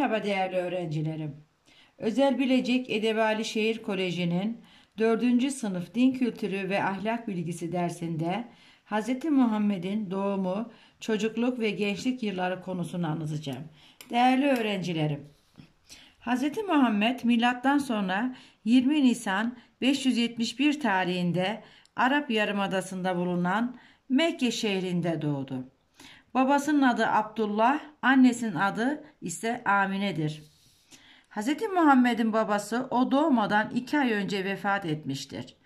Merhaba değerli öğrencilerim. Özel Bilecik Edebali Şehir Koleji'nin 4. sınıf din kültürü ve ahlak bilgisi dersinde Hz. Muhammed'in doğumu, çocukluk ve gençlik yılları konusunu anlatacağım. Değerli öğrencilerim, Hz. Muhammed milattan sonra 20 Nisan 571 tarihinde Arap Yarımadası'nda bulunan Mekke şehrinde doğdu. Babasının adı Abdullah, annesinin adı ise Amine'dir. Hz. Muhammed'in babası o doğmadan iki ay önce vefat etmiştir.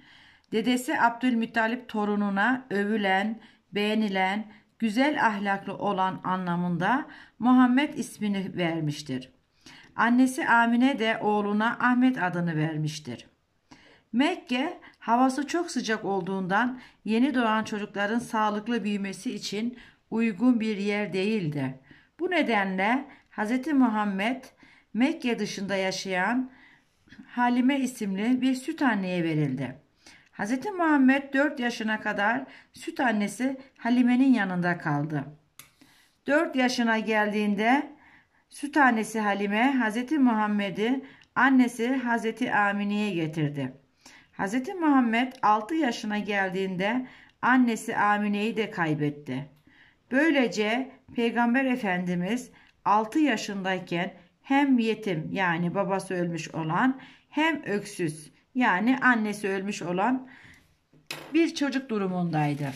Dedesi Abdülmuttalip torununa övülen, beğenilen, güzel ahlaklı olan anlamında Muhammed ismini vermiştir. Annesi Amine de oğluna Ahmet adını vermiştir. Mekke havası çok sıcak olduğundan yeni doğan çocukların sağlıklı büyümesi için uygun bir yer değildi. Bu nedenle Hz. Muhammed Mekke dışında yaşayan Halime isimli bir süt anneye verildi. Hz. Muhammed 4 yaşına kadar süt annesi Halime'nin yanında kaldı. 4 yaşına geldiğinde süt annesi Halime Hz. Muhammed'i annesi Hz. Amine'ye getirdi. Hz. Muhammed 6 yaşına geldiğinde annesi Amine'yi de kaybetti. Böylece Peygamber Efendimiz 6 yaşındayken hem yetim yani babası ölmüş olan hem öksüz yani annesi ölmüş olan bir çocuk durumundaydı.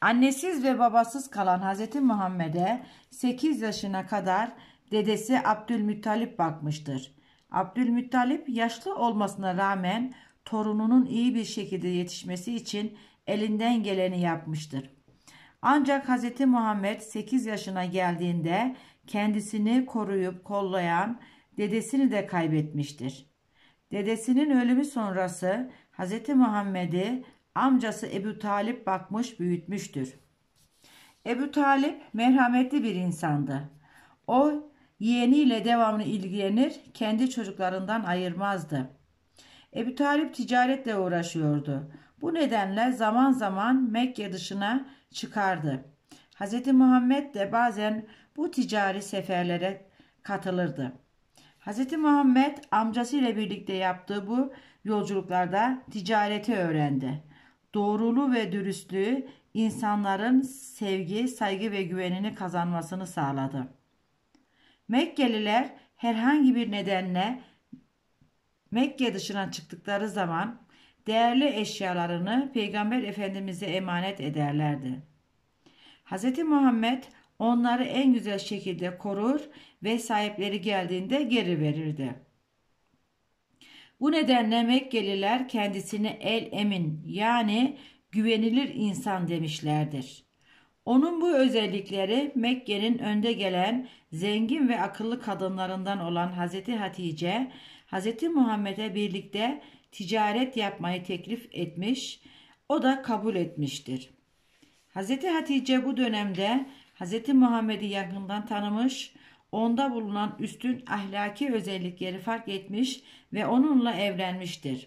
Annesiz ve babasız kalan Hazreti Muhammed'e 8 yaşına kadar dedesi Abdülmuttalip bakmıştır. Abdülmuttalip yaşlı olmasına rağmen torununun iyi bir şekilde yetişmesi için elinden geleni yapmıştır. Ancak Hz. Muhammed 8 yaşına geldiğinde kendisini koruyup kollayan dedesini de kaybetmiştir. Dedesinin ölümü sonrası Hz. Muhammed'i amcası Ebu Talip bakmış büyütmüştür. Ebu Talip merhametli bir insandı. O yeğeniyle devamlı ilgilenir, kendi çocuklarından ayırmazdı. Ebu Talip ticaretle uğraşıyordu. Bu nedenle zaman zaman Mekke dışına çıkardı. Hz. Muhammed de bazen bu ticari seferlere katılırdı. Hz. Muhammed amcasıyla birlikte yaptığı bu yolculuklarda ticareti öğrendi. Doğruluğu ve dürüstlüğü insanların sevgi, saygı ve güvenini kazanmasını sağladı. Mekkeliler herhangi bir nedenle Mekke dışına çıktıkları zaman değerli eşyalarını Peygamber Efendimiz'e emanet ederlerdi. Hz. Muhammed onları en güzel şekilde korur ve sahipleri geldiğinde geri verirdi. Bu nedenle Mekkeliler kendisini el emin yani güvenilir insan demişlerdir. Onun bu özellikleri Mekke'nin önde gelen zengin ve akıllı kadınlarından olan Hazreti Hatice, Hazreti Muhammed'e birlikte ticaret yapmayı teklif etmiş, o da kabul etmiştir. Hz. Hatice bu dönemde Hz. Muhammed'i yakından tanımış, onda bulunan üstün ahlaki özellikleri fark etmiş ve onunla evlenmiştir.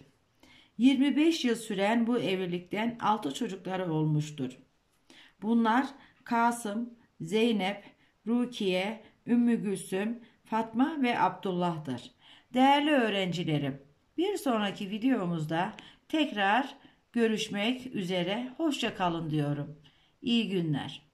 25 yıl süren bu evlilikten 6 çocukları olmuştur. Bunlar Kasım, Zeynep, Rukiye, Ümmü Gülsüm, Fatma ve Abdullah'dır. Değerli öğrencilerim, bir sonraki videomuzda tekrar görüşmek üzere. Hoşça kalın diyorum. İyi günler.